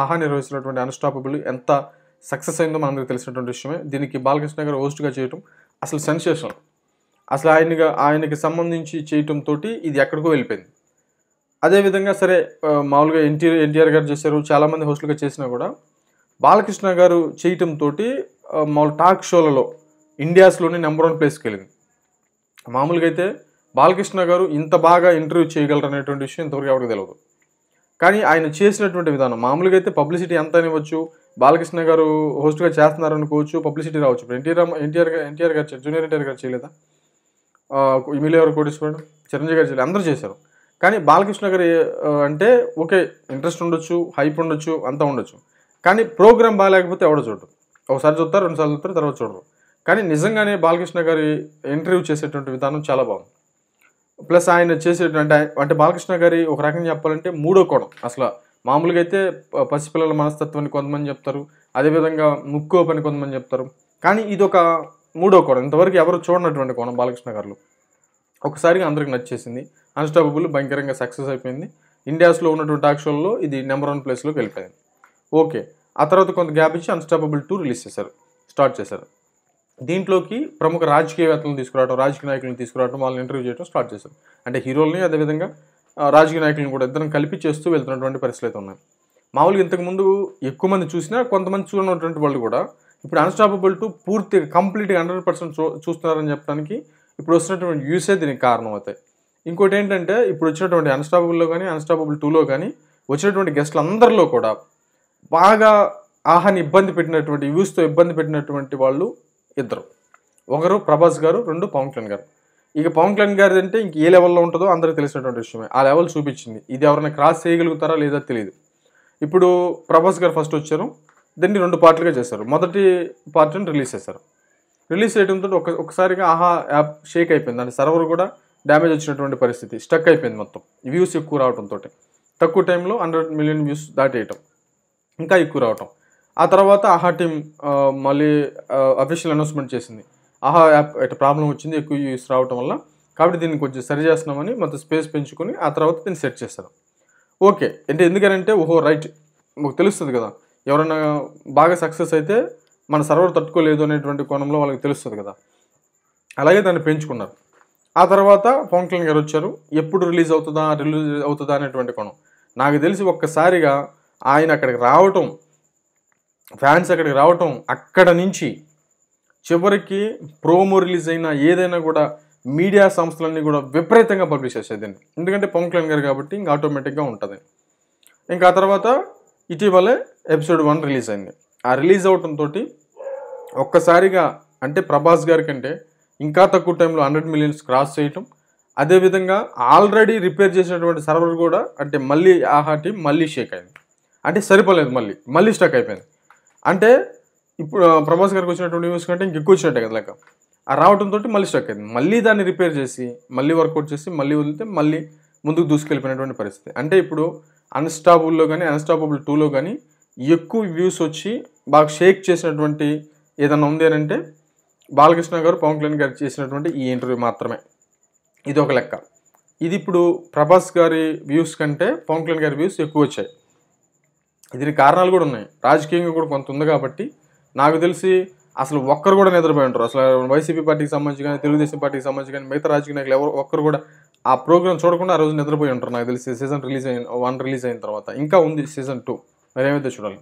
ఆహా నిర్వహిస్తున్నటువంటి అన్స్టాపబుల్ ఎంత సక్సెస్ అయిందో మనందరికి తెలిసినటువంటి విషయమే దీనికి బాలకృష్ణ గారు హోస్ట్గా చేయటం అసలు సెన్సేషన్ అసలు ఆయనగా ఆయనకి సంబంధించి చేయటంతో ఇది ఎక్కడికో వెళ్ళిపోయింది అదేవిధంగా సరే మామూలుగా ఎన్టీఆర్ ఎన్టీఆర్ గారు చేశారు చాలామంది హోస్టులుగా చేసినా కూడా బాలకృష్ణ గారు చేయటంతో మామూలు టాక్ షోలలో ఇండియాస్లోని నెంబర్ వన్ ప్లేస్కి వెళ్ళింది మామూలుగా అయితే బాలకృష్ణ గారు ఇంత బాగా ఇంటర్వ్యూ చేయగలరు అనేటువంటి విషయం ఇంతవరకు ఎవరికి తెలియదు కానీ ఆయన చేసినటువంటి విధానం మామూలుగా అయితే పబ్లిసిటీ ఎంత అనివ్వచ్చు బాలకృష్ణ గారు హోస్ట్గా చేస్తున్నారు అనుకోవచ్చు పబ్లిసిటీ రావచ్చు ఇప్పుడు ఎన్టీఆర్ ఎన్టీఆర్ ఎన్టీఆర్ గారు జూనియర్ ఎన్టీఆర్ గారు చేయలేదా ఎమ్మెల్యే గారు కోటేశ్వరుడు చిరంజీవి గారు చేయలేదు అందరూ చేశారు కానీ బాలకృష్ణ గారు అంటే ఓకే ఇంట్రెస్ట్ ఉండొచ్చు హైప్ ఉండొచ్చు అంతా ఉండొచ్చు కానీ ప్రోగ్రామ్ బాగాలేకపోతే ఎవడో చూడరు ఒకసారి చూస్తారు రెండుసార్లు చూస్తారు తర్వాత చూడరు కానీ నిజంగానే బాలకృష్ణ గారి ఇంటర్వ్యూ చేసేటువంటి విధానం చాలా బాగుంది ప్లస్ ఆయన చేసేటువంటి అంటే బాలకృష్ణ గారి ఒక రకంగా చెప్పాలంటే మూడో కోణం అసలు మామూలుగా అయితే పసిపిల్లల మనస్తత్వాన్ని కొంతమంది చెప్తారు అదేవిధంగా ముక్కో పని కొంతమంది చెప్తారు కానీ ఇది ఒక మూడో కోణం ఇంతవరకు ఎవరు చూడనటువంటి కోణం బాలకృష్ణ గారు ఒకసారిగా అందరికి నచ్చేసింది అన్స్టాపబుల్ భయంకరంగా సక్సెస్ అయిపోయింది ఇండియాస్లో ఉన్నటువంటి టాక్ షోల్లో ఇది నెంబర్ వన్ ప్లేస్లోకి వెళ్ళిపోయింది ఓకే ఆ తర్వాత కొంత గ్యాప్ ఇచ్చి అన్స్టాపబుల్ టూ రిలీజ్ చేశారు స్టార్ట్ చేశారు దీంట్లోకి ప్రముఖ రాజకీయవేత్తలను తీసుకురావడం రాజకీయ నాయకులను తీసుకురావడం వాళ్ళని ఇంటర్వ్యూ చేయడం స్టార్ట్ చేశారు అంటే హీరోల్ని అదేవిధంగా రాజకీయ నాయకులను కూడా ఇద్దరం కలిపి చేస్తూ వెళ్తున్నటువంటి పరిస్థితులు అయితే ఉన్నాయి మామూలుగా ఇంతకుముందు ఎక్కువ మంది చూసినా కొంతమంది చూడనటువంటి వాళ్ళు కూడా ఇప్పుడు అన్స్టాపబుల్ టు పూర్తిగా కంప్లీట్గా హండ్రెడ్ పర్సెంట్ చూ చూస్తున్నారని చెప్పడానికి ఇప్పుడు వస్తున్నటువంటి యూసే దీనికి కారణం అవుతాయి ఇంకోటి ఏంటంటే ఇప్పుడు వచ్చినటువంటి అన్స్టాపబుల్లో కానీ అన్స్టాపబుల్ టూలో కానీ వచ్చినటువంటి గెస్ట్లు అందరిలో కూడా బాగా ఆహాన్ని ఇబ్బంది పెట్టినటువంటి వ్యూస్తో ఇబ్బంది పెట్టినటువంటి వాళ్ళు ఇద్దరు ఒకరు ప్రభాస్ గారు రెండు పవన్ కళ్యాణ్ గారు ఇక పవన్ కళ్యాణ్ గారు అంటే ఇంక ఏ లెవెల్లో ఉంటుందో అందరికి తెలిసినటువంటి విషయమే ఆ లెవెల్ చూపించింది ఇది ఎవరైనా క్రాస్ చేయగలుగుతారా లేదా తెలియదు ఇప్పుడు ప్రభాస్ గారు ఫస్ట్ వచ్చారు దీన్ని రెండు పార్టీలుగా చేశారు మొదటి పార్టీని రిలీజ్ చేశారు రిలీజ్ చేయడంతో ఒక ఒకసారిగా ఆహా యాప్ షేక్ అయిపోయింది అంటే సర్వర్ కూడా డ్యామేజ్ వచ్చినటువంటి పరిస్థితి స్టక్ అయిపోయింది మొత్తం వ్యూస్ ఎక్కువ రావడంతో తక్కువ టైంలో హండ్రెడ్ మిలియన్ వ్యూస్ దాటేయటం ఇంకా ఎక్కువ రావటం ఆ తర్వాత ఆహా టీం మళ్ళీ అఫీషియల్ అనౌన్స్మెంట్ చేసింది ఆహా యాప్ ఇట్లా ప్రాబ్లం వచ్చింది ఎక్కువ యూస్ రావటం వల్ల కాబట్టి దీన్ని కొంచెం సరి చేస్తున్నామని మొత్తం స్పేస్ పెంచుకొని ఆ తర్వాత దీన్ని సెట్ చేస్తారు ఓకే అంటే ఎందుకనంటే ఓహో రైట్ మాకు తెలుస్తుంది కదా ఎవరైనా బాగా సక్సెస్ అయితే మన సర్వర్ తట్టుకోలేదు అనేటువంటి కోణంలో వాళ్ళకి తెలుస్తుంది కదా అలాగే దాన్ని పెంచుకున్నారు ఆ తర్వాత పవన్ కళ్యాణ్ గారు వచ్చారు ఎప్పుడు రిలీజ్ అవుతుందా రిలీజ్ అవుతుందా అనేటువంటి కోణం నాకు తెలిసి ఒక్కసారిగా ఆయన అక్కడికి రావటం ఫ్యాన్స్ అక్కడికి రావటం అక్కడ నుంచి చివరికి ప్రోమో రిలీజ్ అయినా ఏదైనా కూడా మీడియా సంస్థలన్నీ కూడా విపరీతంగా పబ్లిష్ చేసేది ఎందుకంటే పవన్ కళ్యాణ్ గారు కాబట్టి ఇంకా ఆటోమేటిక్గా ఉంటుంది ఇంకా ఆ తర్వాత ఇటీవలే ఎపిసోడ్ వన్ రిలీజ్ అయింది ఆ రిలీజ్ అవటంతో ఒక్కసారిగా అంటే ప్రభాస్ గారి కంటే ఇంకా తక్కువ టైంలో హండ్రెడ్ మిలియన్స్ క్రాస్ చేయటం అదేవిధంగా ఆల్రెడీ రిపేర్ చేసినటువంటి సర్వర్ కూడా అంటే మళ్ళీ ఆహాటి మళ్ళీ షేక్ అయింది అంటే సరిపోలేదు మళ్ళీ మళ్ళీ స్టక్ అయిపోయింది అంటే ఇప్పుడు ప్రభాస్ గారికి వచ్చినటువంటి న్యూస్ కంటే ఇంకెక్కువ వచ్చినట్టే కదా లెక్క ఆ రావడంతో మళ్ళీ స్టక్ అయింది మళ్ళీ దాన్ని రిపేర్ చేసి మళ్ళీ వర్కౌట్ చేసి మళ్ళీ వదిలితే మళ్ళీ ముందుకు దూసుకెళ్ళిపోయినటువంటి పరిస్థితి అంటే ఇప్పుడు అన్స్టాపుల్లో కానీ అన్స్టాపబుల్ టూలో కానీ ఎక్కువ వ్యూస్ వచ్చి బాగా షేక్ చేసినటువంటి ఏదన్నా ఉంది అని అంటే బాలకృష్ణ గారు పవన్ కళ్యాణ్ గారు చేసినటువంటి ఈ ఇంటర్వ్యూ మాత్రమే ఇది ఒక లెక్క ఇది ఇప్పుడు ప్రభాస్ గారి వ్యూస్ కంటే పవన్ కళ్యాణ్ గారి వ్యూస్ ఎక్కువ వచ్చాయి దీనికి కారణాలు కూడా ఉన్నాయి రాజకీయంగా కూడా కొంత ఉంది కాబట్టి నాకు తెలిసి అసలు ఒక్కరు కూడా నిద్రపోయి ఉంటారు అసలు వైసీపీ పార్టీకి సంబంధించి కానీ తెలుగుదేశం పార్టీకి సంబంధించి కానీ మిగతా రాజకీయ నాయకులు ఎవరు ఒక్కరు కూడా ఆ ప్రోగ్రామ్ చూడకుండా ఆ రోజు నిద్రపోయి ఉంటారు నాకు తెలిసి సీజన్ రిలీజ్ అయిన వన్ రిలీజ్ అయిన తర్వాత ఇంకా ఉంది సీజన్ టూ మరేమైతే చూడాలి